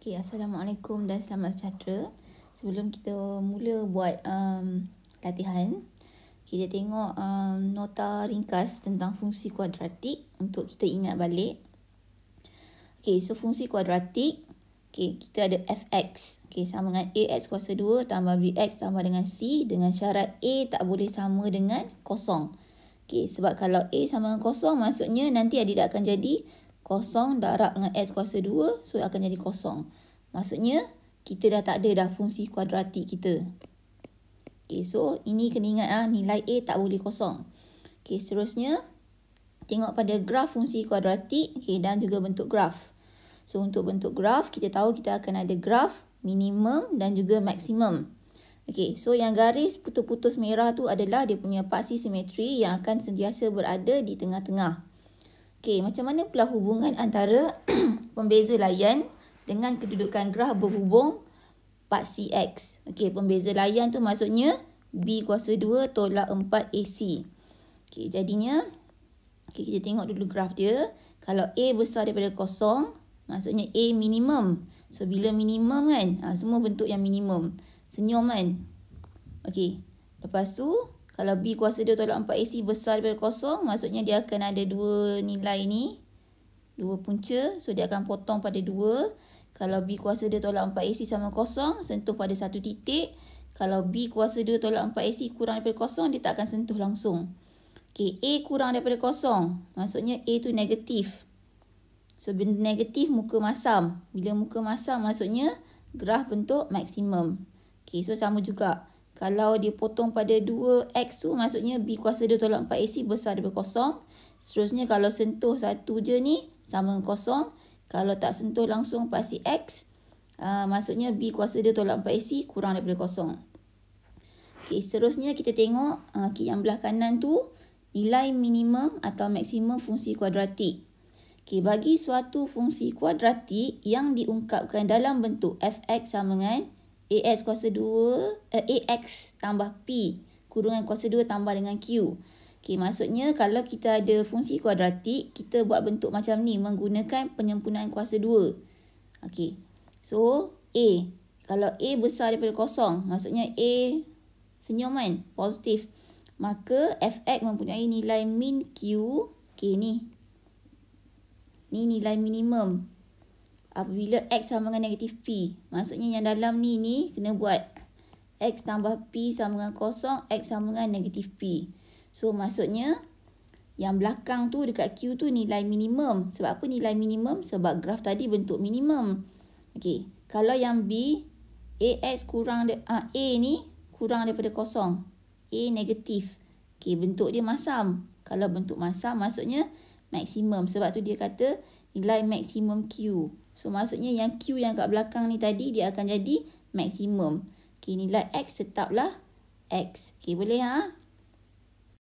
Okay, Assalamualaikum dan selamat sejahtera. Sebelum kita mula buat um, latihan, kita tengok um, nota ringkas tentang fungsi kuadratik untuk kita ingat balik. Okay, so fungsi kuadratik, okay, kita ada fx. Okay, sama dengan ax kuasa 2 tambah bx tambah dengan c dengan syarat a tak boleh sama dengan kosong. Okay, sebab kalau a sama dengan kosong, maksudnya nanti dia akan jadi kosong darab dengan x kuasa 2 so akan jadi kosong. Maksudnya kita dah tak ada dah fungsi kuadratik kita. Okey so ini kena ingat ah nilai a tak boleh kosong. Okey seterusnya tengok pada graf fungsi kuadratik okey dan juga bentuk graf. So untuk bentuk graf kita tahu kita akan ada graf minimum dan juga maksimum. Okey so yang garis putus-putus merah tu adalah dia punya paksi simetri yang akan sentiasa berada di tengah-tengah. Okey, macam mana pula hubungan antara pembeza layan dengan kedudukan graf berhubung part CX. Okey, pembeza layan tu maksudnya B kuasa 2 tolak 4 AC. Okey, jadinya okay, kita tengok dulu graf dia. Kalau A besar daripada kosong, maksudnya A minimum. So, bila minimum kan? Ha, semua bentuk yang minimum. Senyum kan? Okey, lepas tu kalau B kuasa 2 tolak 4 AC besar daripada kosong, maksudnya dia akan ada dua nilai ni. Dua punca. So, dia akan potong pada dua. Kalau B kuasa 2 tolak 4 AC sama kosong, sentuh pada satu titik. Kalau B kuasa 2 tolak 4 AC kurang daripada kosong, dia tak akan sentuh langsung. Okay, A kurang daripada kosong. Maksudnya A tu negatif. So, benda negatif muka masam. Bila muka masam, maksudnya graf bentuk maksimum. Okay, so sama juga. Kalau dia potong pada 2x tu maksudnya b kuasa 2 tolak 4ac besar daripada kosong. Seterusnya kalau sentuh satu je ni sama dengan kosong. Kalau tak sentuh langsung pasti x. Uh, maksudnya b kuasa 2 tolak 4ac kurang daripada kosong. Okay, seterusnya kita tengok uh, yang belah kanan tu nilai minimum atau maksimum fungsi kuadratik. Okay, bagi suatu fungsi kuadratik yang diungkapkan dalam bentuk fx sama dengan 2 AX kuasa 2, eh, AX tambah P kurungan kuasa 2 tambah dengan Q. Okay, maksudnya kalau kita ada fungsi kuadratik, kita buat bentuk macam ni menggunakan penyempurnaan kuasa 2. Okay, so A. Kalau A besar daripada kosong, maksudnya A senyum kan? Positif. Maka Fx mempunyai nilai min Q. Okay, ni. Ni nilai minimum apabila x sama dengan negatif p. Maksudnya yang dalam ni, ni kena buat x tambah p sama dengan kosong, x sama dengan negatif p. So maksudnya yang belakang tu dekat q tu nilai minimum. Sebab apa nilai minimum? Sebab graf tadi bentuk minimum. Okay. kalau yang b, ax kurang de, uh, a ni kurang daripada kosong. A negatif. Okay. bentuk dia masam. Kalau bentuk masam maksudnya maksimum. Sebab tu dia kata nilai maksimum Q. So maksudnya yang Q yang kat belakang ni tadi dia akan jadi maksimum. Okay, nilai X tetaplah X. Okay, boleh ha?